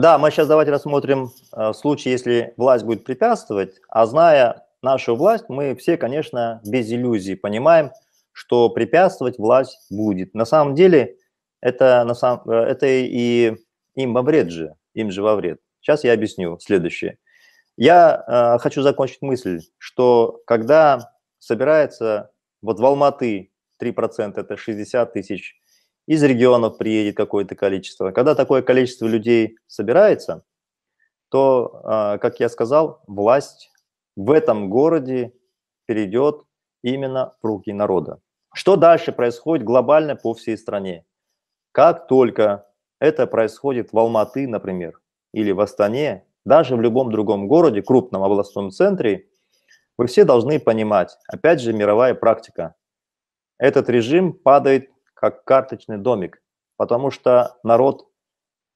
Да, мы сейчас давайте рассмотрим э, случай, если власть будет препятствовать, а зная нашу власть, мы все, конечно, без иллюзий понимаем, что препятствовать власть будет. На самом деле это, на сам, э, это и им во вред же, им же во вред. Сейчас я объясню следующее. Я э, хочу закончить мысль, что когда собирается, вот в Алматы 3% это 60 тысяч из регионов приедет какое-то количество. Когда такое количество людей собирается, то, а, как я сказал, власть в этом городе перейдет именно в руки народа. Что дальше происходит глобально по всей стране? Как только это происходит в Алматы, например, или в Астане, даже в любом другом городе, крупном областном центре, вы все должны понимать, опять же, мировая практика. Этот режим падает как карточный домик, потому что народ,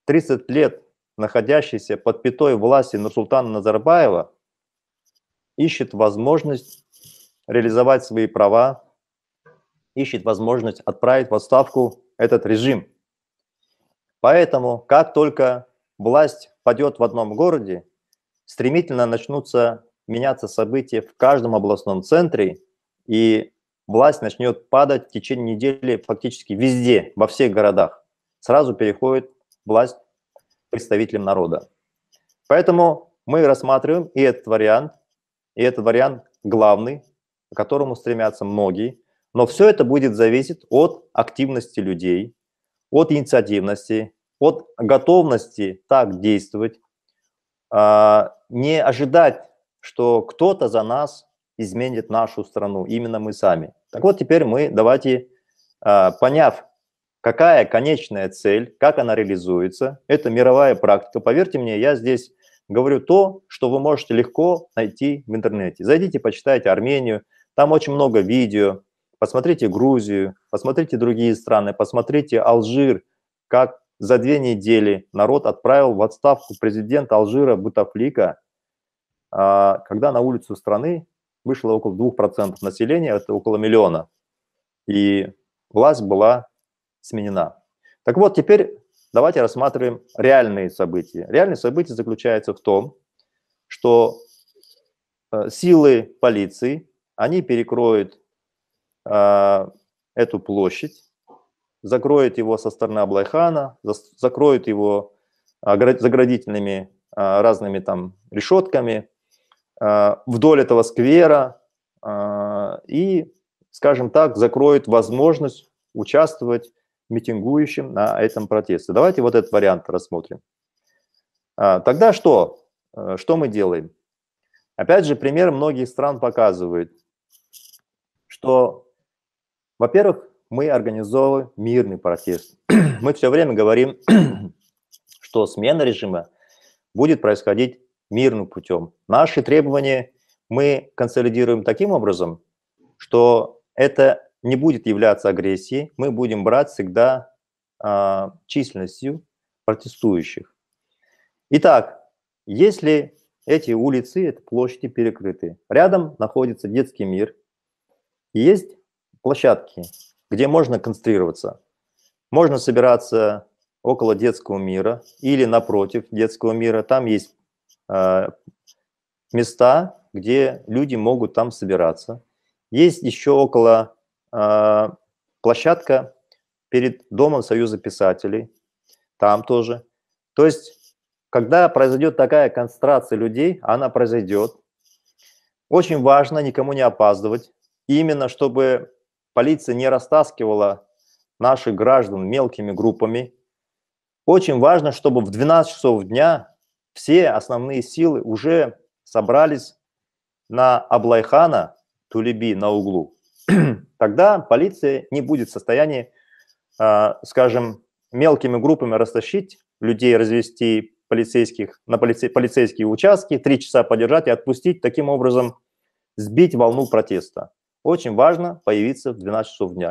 30 лет находящийся под пятой власти Нурсултана Назарбаева, ищет возможность реализовать свои права, ищет возможность отправить в отставку этот режим. Поэтому, как только власть падет в одном городе, стремительно начнутся меняться события в каждом областном центре, и власть начнет падать в течение недели фактически везде, во всех городах. Сразу переходит власть представителям народа. Поэтому мы рассматриваем и этот вариант, и этот вариант главный, к которому стремятся многие. Но все это будет зависеть от активности людей, от инициативности, от готовности так действовать, а, не ожидать, что кто-то за нас изменит нашу страну, именно мы сами. Так вот, теперь мы давайте, а, поняв, какая конечная цель, как она реализуется, это мировая практика. Поверьте мне, я здесь говорю то, что вы можете легко найти в интернете. Зайдите, почитайте Армению, там очень много видео, посмотрите Грузию, посмотрите другие страны, посмотрите Алжир, как за две недели народ отправил в отставку президента Алжира Бутафлика, а, когда на улицу страны вышло около 2% населения, это около миллиона. И власть была сменена. Так вот, теперь давайте рассматриваем реальные события. Реальные события заключаются в том, что э, силы полиции, они перекроют э, эту площадь, закроют его со стороны Аблайхана, закроют его э, заградительными э, разными там решетками, Э, вдоль этого сквера э, и, скажем так, закроет возможность участвовать митингующим на этом протесте. Давайте вот этот вариант рассмотрим. А, тогда что? Э, что мы делаем? Опять же, пример многих стран показывает, что, во-первых, мы организовываем мирный протест. мы все время говорим, что смена режима будет происходить мирным путем. Наши требования мы консолидируем таким образом, что это не будет являться агрессией, мы будем брать всегда э, численностью протестующих. Итак, если эти улицы, это площади перекрыты, рядом находится детский мир, есть площадки, где можно концентрироваться. Можно собираться около детского мира или напротив детского мира. Там есть а, места, где люди могут там собираться. Есть еще около а, площадка перед Домом Союза писателей, там тоже. То есть, когда произойдет такая концентрация людей, она произойдет. Очень важно никому не опаздывать, именно чтобы полиция не растаскивала наших граждан мелкими группами. Очень важно, чтобы в 12 часов дня все основные силы уже собрались на Аблайхана Тулеби на углу, тогда полиция не будет в состоянии, а, скажем, мелкими группами растащить людей, развести полицейских на полице, полицейские участки, три часа подержать и отпустить, таким образом сбить волну протеста. Очень важно появиться в 12 часов дня.